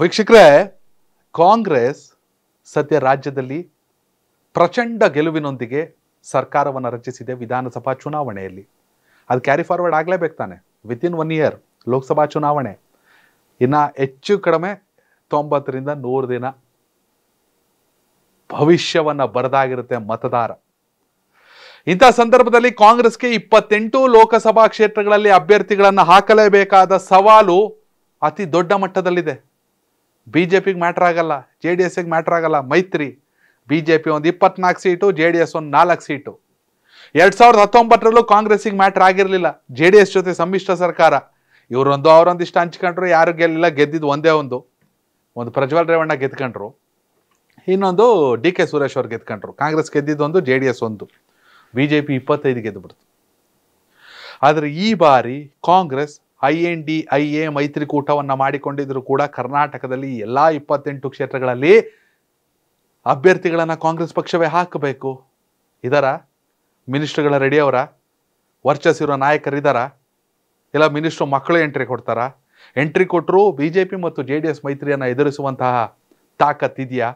ವೀಕ್ಷಕರೇ ಕಾಂಗ್ರೆಸ್ ಸದ್ಯ ರಾಜ್ಯದಲ್ಲಿ ಪ್ರಚಂಡ ಗೆಲುವಿನೊಂದಿಗೆ ಸರ್ಕಾರವನ್ನು ರಚಿಸಿದೆ ವಿಧಾನಸಭಾ ಚುನಾವಣೆಯಲ್ಲಿ ಅದು ಕ್ಯಾರಿ ಫಾರ್ವರ್ಡ್ ಆಗಲೇಬೇಕು ತಾನೆ ಇನ್ ಒನ್ ಇಯರ್ ಲೋಕಸಭಾ ಚುನಾವಣೆ ಇನ್ನು ಹೆಚ್ಚು ಕಡಿಮೆ ತೊಂಬತ್ತರಿಂದ ನೂರು ದಿನ ಭವಿಷ್ಯವನ್ನು ಬರೆದಾಗಿರುತ್ತೆ ಮತದಾರ ಇಂಥ ಸಂದರ್ಭದಲ್ಲಿ ಕಾಂಗ್ರೆಸ್ಗೆ ಇಪ್ಪತ್ತೆಂಟು ಲೋಕಸಭಾ ಕ್ಷೇತ್ರಗಳಲ್ಲಿ ಅಭ್ಯರ್ಥಿಗಳನ್ನು ಹಾಕಲೇಬೇಕಾದ ಸವಾಲು ಅತಿ ದೊಡ್ಡ ಮಟ್ಟದಲ್ಲಿದೆ ಬಿ ಜೆ ಪಿಗೆ ಮ್ಯಾಟ್ರ್ ಆಗಲ್ಲ ಜೆ ಡಿ ಎಸ್ಸಿಗೆ ಮ್ಯಾಟ್ರ್ ಆಗಲ್ಲ ಮೈತ್ರಿ ಬಿ ಜೆ ಪಿ ಒಂದು ಇಪ್ಪತ್ನಾಲ್ಕು ಸೀಟು ಜೆ ಡಿ ಎಸ್ ಒಂದು ನಾಲ್ಕು ಸೀಟು ಎರಡು ಸಾವಿರದ ಹತ್ತೊಂಬತ್ತರಲ್ಲೂ ಕಾಂಗ್ರೆಸ್ಸಿಗೆ ಮ್ಯಾಟ್ರ್ ಆಗಿರಲಿಲ್ಲ ಜೆ ಡಿ ಎಸ್ ಜೊತೆ ಸಮ್ಮಿಶ್ರ ಸರ್ಕಾರ ಇವರೊಂದು ಅವರೊಂದಿಷ್ಟು ಹಂಚ್ಕೊಂಡ್ರು ಯಾರು ಗೆಲ್ಲಿಲ್ಲ ಗೆದ್ದಿದ್ದು ಒಂದೇ ಒಂದು ಒಂದು ಪ್ರಜ್ವಲ್ ರೇವಣ್ಣ ಗೆದ್ಕೊಂಡ್ರು ಇನ್ನೊಂದು ಡಿ ಕೆ ಸುರೇಶ್ ಅವ್ರು ಗೆದ್ಕೊಂಡ್ರು ಕಾಂಗ್ರೆಸ್ ಗೆದ್ದಿದ್ದೊಂದು ಜೆ ಡಿ ಎಸ್ ಒಂದು ಬಿ ಜೆ ಪಿ ಇಪ್ಪತ್ತೈದು ಗೆದ್ದುಬಿಡ್ತು ಆದರೆ ಈ ಬಾರಿ Congress I N D I A ಮೈತ್ರಿಕೂಟವನ್ನು ಮಾಡಿಕೊಂಡಿದ್ದರೂ ಕೂಡ ಕರ್ನಾಟಕದಲ್ಲಿ ಎಲ್ಲ ಇಪ್ಪತ್ತೆಂಟು ಕ್ಷೇತ್ರಗಳಲ್ಲಿ ಅಭ್ಯರ್ಥಿಗಳನ್ನು ಕಾಂಗ್ರೆಸ್ ಪಕ್ಷವೇ ಹಾಕಬೇಕು ಇದರ ಮಿನಿಸ್ಟ್ರುಗಳ ರೆಡಿಯವರ ವರ್ಚಸ್ಸಿರೋ ನಾಯಕರಿದ್ದಾರ ಇಲ್ಲ ಮಿನಿಸ್ಟ್ರು ಮಕ್ಕಳು ಎಂಟ್ರಿ ಕೊಡ್ತಾರಾ ಎಂಟ್ರಿ ಕೊಟ್ಟರು ಬಿ ಜೆ ಪಿ ಮತ್ತು ಜೆ ಡಿ ಎಸ್ ಮೈತ್ರಿಯನ್ನು ಎದುರಿಸುವಂತಹ ತಾಕತ್ತಿದೆಯಾ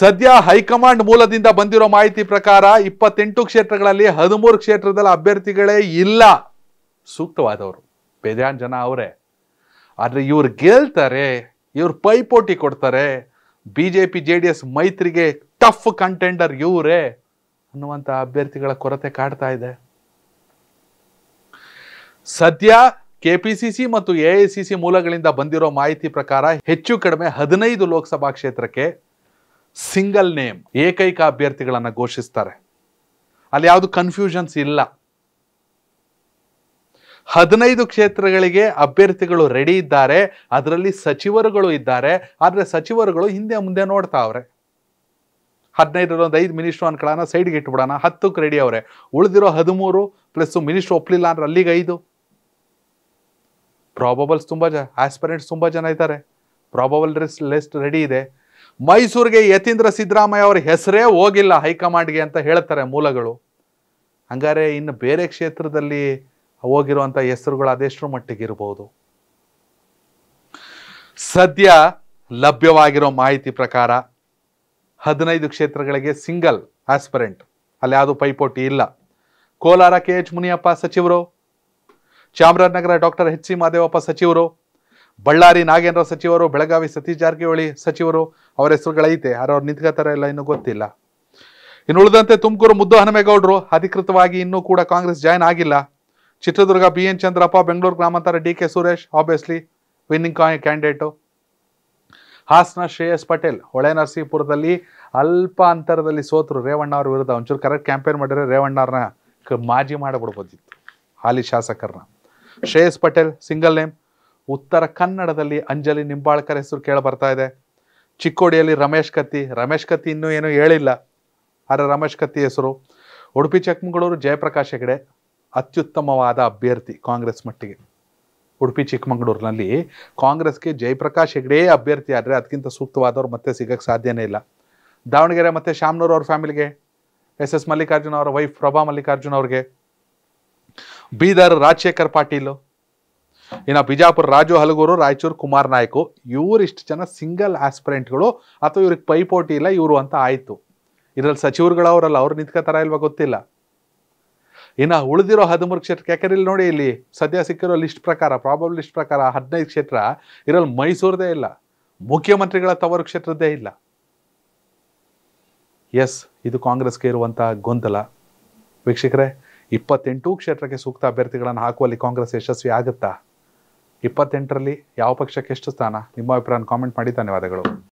ಸದ್ಯ ಹೈಕಮಾಂಡ್ ಮೂಲದಿಂದ ಬಂದಿರೋ ಮಾಹಿತಿ ಪ್ರಕಾರ ಇಪ್ಪತ್ತೆಂಟು ಕ್ಷೇತ್ರಗಳಲ್ಲಿ ಹದಿಮೂರು ಕ್ಷೇತ್ರದಲ್ಲಿ ಅಭ್ಯರ್ಥಿಗಳೇ ಇಲ್ಲ ಸೂಕ್ತವಾದವರು ಬೇದ್ಯಾನ್ ಜನ ಅವರೇ ಆದರೆ ಇವರು ಗೆಲ್ತಾರೆ ಇವ್ರು ಪೈಪೋಟಿ ಕೊಡ್ತಾರೆ B J P J D S ಮೈತ್ರಿಗೆ ಟಫ್ ಕಂಟೆಂಡರ್ ಇವರೇ ಅನ್ನುವಂಥ ಅಭ್ಯರ್ಥಿಗಳ ಕೊರತೆ ಕಾಡ್ತಾ ಇದೆ ಸದ್ಯ ಕೆ ಪಿ ಸಿ ಸಿ ಮತ್ತು ಎ ಐ ಸಿ ಸಿ ಮೂಲಗಳಿಂದ ಬಂದಿರೋ ಮಾಹಿತಿ ಪ್ರಕಾರ ಹೆಚ್ಚು ಕಡಿಮೆ ಹದಿನೈದು ಲೋಕಸಭಾ ಕ್ಷೇತ್ರಕ್ಕೆ ಸಿಂಗಲ್ ನೇಮ್ ಏಕೈಕ ಅಭ್ಯರ್ಥಿಗಳನ್ನು ಘೋಷಿಸ್ತಾರೆ ಅಲ್ಲಿ ಯಾವುದು ಕನ್ಫ್ಯೂಷನ್ಸ್ ಇಲ್ಲ ಹದಿನೈದು ಕ್ಷೇತ್ರಗಳಿಗೆ ಅಭ್ಯರ್ಥಿಗಳು ರೆಡಿ ಇದ್ದಾರೆ ಅದರಲ್ಲಿ ಸಚಿವರುಗಳು ಇದ್ದಾರೆ ಆದರೆ ಸಚಿವರುಗಳು ಹಿಂದೆ ಮುಂದೆ ನೋಡ್ತಾ ಹದಿನೈದರಲ್ಲಿ ಒಂದು ಐದು ಮಿನಿಸ್ಟ್ರು ಅನ್ಕೊಳ್ಳೋಣ ಸೈಡ್ಗೆ ಇಟ್ಬಿಡೋಣ ಹತ್ತಕ್ಕೆ ರೆಡಿ ಅವರೇ ಉಳಿದಿರೋ ಹದಿಮೂರು ಪ್ಲಸ್ ಮಿನಿಸ್ಟ್ರು ಒಪ್ಲಿಲ್ಲ ಅಂದ್ರೆ ಅಲ್ಲಿಗೆ ಐದು ಪ್ರಾಬಬಲ್ಸ್ ತುಂಬ ಜನ ಆಸ್ಪರೆಂಟ್ಸ್ ತುಂಬ ಜನ ಇದ್ದಾರೆ ಪ್ರಾಬಬಲ್ ಲಿಸ್ಟ್ ರೆಡಿ ಇದೆ ಮೈಸೂರಿಗೆ ಯತೀಂದ್ರ ಸಿದ್ದರಾಮಯ್ಯ ಅವ್ರ ಹೆಸರೇ ಹೋಗಿಲ್ಲ ಹೈಕಮಾಂಡ್ಗೆ ಅಂತ ಹೇಳ್ತಾರೆ ಮೂಲಗಳು ಹಂಗಾರೆ ಇನ್ನು ಬೇರೆ ಕ್ಷೇತ್ರದಲ್ಲಿ ಹೋಗಿರುವಂಥ ಹೆಸರುಗಳು ಮಟ್ಟಿಗೆ ಇರಬಹುದು ಸದ್ಯ ಲಭ್ಯವಾಗಿರೋ ಮಾಹಿತಿ ಪ್ರಕಾರ ಹದಿನೈದು ಕ್ಷೇತ್ರಗಳಿಗೆ ಸಿಂಗಲ್ ಆಸ್ಪರೆಂಟ್ ಅಲ್ಲಿ ಯಾವುದು ಪೈಪೋಟಿ ಇಲ್ಲ ಕೋಲಾರ ಕೆ ಎಚ್ ಮುನಿಯಪ್ಪ ಸಚಿವರು Chamarajanagar doctor H C Mahadevappa ಸಚಿವರು ಬಳ್ಳಾರಿ ನಾಗೇಂದ್ರ ಸಚಿವರು ಬೆಳಗಾವಿ ಸತೀಶ್ ಜಾರಕಿಹೊಳಿ ಸಚಿವರು ಅವರ ಹೆಸರುಗಳೈತೆ ಯಾರು ಅವ್ರು ನಿಂತ್ಕೋತಾರೆ ಎಲ್ಲ ಇನ್ನೂ ಗೊತ್ತಿಲ್ಲ ಇನ್ನು ಉಳಿದಂತೆ ತುಮಕೂರು ಮುದ್ದು ಹನುಮೇಗೌಡರು ಅಧಿಕೃತವಾಗಿ ಇನ್ನೂ ಕೂಡ ಕಾಂಗ್ರೆಸ್ ಜಾಯ್ನ್ ಆಗಿಲ್ಲ ಚಿತ್ರದುರ್ಗ ಬಿ ಎನ್ ಚಂದ್ರಪ್ಪ ಬೆಂಗಳೂರು ಗ್ರಾಮಾಂತರ D K Suresh obviously winning candidate Hassan Shreyas Patel ಹೊಳೆ ನರಸೀಪುರದಲ್ಲಿ ಅಲ್ಪ ಅಂತರದಲ್ಲಿ ಸೋತರು ರೇವಣ್ಣ ಅವ್ರ ವಿರುದ್ಧ ಒಂಚೂರು ಕರೆಕ್ಟ್ ಕ್ಯಾಂಪೇನ್ ಮಾಡಿದರೆ ರೇವಣ್ಣ ಅವ್ರನ್ನ ಮಾಜಿ ಮಾಡಿಬಿಡ್ಬೋದಿತ್ತು ಹಾಲಿ ಶಾಸಕರನ್ನ ಶ್ರೇಯಸ್ ಪಟೇಲ್ ಸಿಂಗಲ್ ನೇಮ್ ಉತ್ತರ ಕನ್ನಡದಲ್ಲಿ ಅಂಜಲಿ ನಿಂಬಾಳ್ಕರ್ ಹೆಸರು ಕೇಳಿ ಬರ್ತಾ ಇದೆ ಚಿಕ್ಕೋಡಿಯಲ್ಲಿ ರಮೇಶ್ ಕತ್ತಿ ರಮೇಶ್ ಕತ್ತಿ ಇನ್ನೂ ಏನೂ ಹೇಳಿಲ್ಲ ಆದರೆ ರಮೇಶ್ ಕತ್ತಿ ಹೆಸರು ಉಡುಪಿ ಚಿಕ್ಕಮಗಳೂರು ಜಯಪ್ರಕಾಶ್ ಹೆಗಡೆ ಅತ್ಯುತ್ತಮವಾದ ಅಭ್ಯರ್ಥಿ ಕಾಂಗ್ರೆಸ್ ಮಟ್ಟಿಗೆ ಉಡುಪಿ ಚಿಕ್ಕಮಗಳೂರಿನಲ್ಲಿ ಕಾಂಗ್ರೆಸ್ಗೆ ಜಯಪ್ರಕಾಶ್ ಹೆಗ್ಡೆ ಅಭ್ಯರ್ಥಿ ಆದರೆ ಅದಕ್ಕಿಂತ ಸೂಕ್ತವಾದವ್ರು ಮತ್ತೆ ಸಿಗಕ್ಕೆ ಸಾಧ್ಯನೇ ಇಲ್ಲ ದಾವಣಗೆರೆ ಮತ್ತು ಶಾಮ್ನೂರ್ ಅವ್ರ ಫ್ಯಾಮಿಲಿಗೆ ಎಸ್ ಎಸ್ ಮಲ್ಲಿಕಾರ್ಜುನ ಅವರ ವೈಫ್ ಪ್ರಭಾ ಮಲ್ಲಿಕಾರ್ಜುನ ಅವ್ರಿಗೆ ಬೀದರ್ ರಾಜಶೇಖರ್ ಪಾಟೀಲು ಇನ್ನು ಬಿಜಾಪುರ ರಾಜು ಹಲಗೂರು ರಾಯಚೂರು ಕುಮಾರ್ ನಾಯ್ಕು ಇವರಿಷ್ಟು ಜನ ಸಿಂಗಲ್ ಆಸ್ಪಿರೆಂಟ್ಗಳು ಅಥವಾ ಇವ್ರಿಗೆ ಪೈಪೋಟಿ ಇಲ್ಲ ಇವರು ಅಂತ ಆಯಿತು ಇದರಲ್ಲಿ ಸಚಿವರುಗಳವರಲ್ಲ ಅವ್ರು ನಿಂತ್ಕೋತಾರ ಇಲ್ವಾ ಗೊತ್ತಿಲ್ಲ ಇನ್ನು ಉಳಿದಿರೋ ಹದಿಮೂರು ಕ್ಷೇತ್ರಕ್ಕೆ ಯಾಕಂದ್ರೆ ಇಲ್ಲಿ ನೋಡಿ ಇಲ್ಲಿ ಸದ್ಯ ಸಿಕ್ಕಿರೋ ಲಿಸ್ಟ್ ಪ್ರಕಾರ ಪ್ರಾಬಲ್ ಲಿಸ್ಟ್ ಪ್ರಕಾರ ಹದಿನೈದು ಕ್ಷೇತ್ರ ಇರಲ್ಲಿ ಮೈಸೂರದೇ ಇಲ್ಲ ಮುಖ್ಯಮಂತ್ರಿಗಳ ತವರು ಕ್ಷೇತ್ರದ್ದೇ ಇಲ್ಲ ಎಸ್ ಇದು ಕಾಂಗ್ರೆಸ್ಗೆ ಇರುವಂಥ ಗೊಂದಲ ವೀಕ್ಷಕರೇ ಇಪ್ಪತ್ತೆಂಟು ಕ್ಷೇತ್ರಕ್ಕೆ ಸೂಕ್ತ ಅಭ್ಯರ್ಥಿಗಳನ್ನು ಹಾಕುವಲ್ಲಿ ಕಾಂಗ್ರೆಸ್ ಯಶಸ್ವಿ ಆಗುತ್ತಾ ಇಪ್ಪತ್ತೆಂಟರಲ್ಲಿ ಯಾವ ಪಕ್ಷಕ್ಕೆ ಎಷ್ಟು ಸ್ಥಾನ ನಿಮ್ಮ ಅಭಿಪ್ರಾಯ ಕಾಮೆಂಟ್ ಮಾಡಿ ಧನ್ಯವಾದಗಳು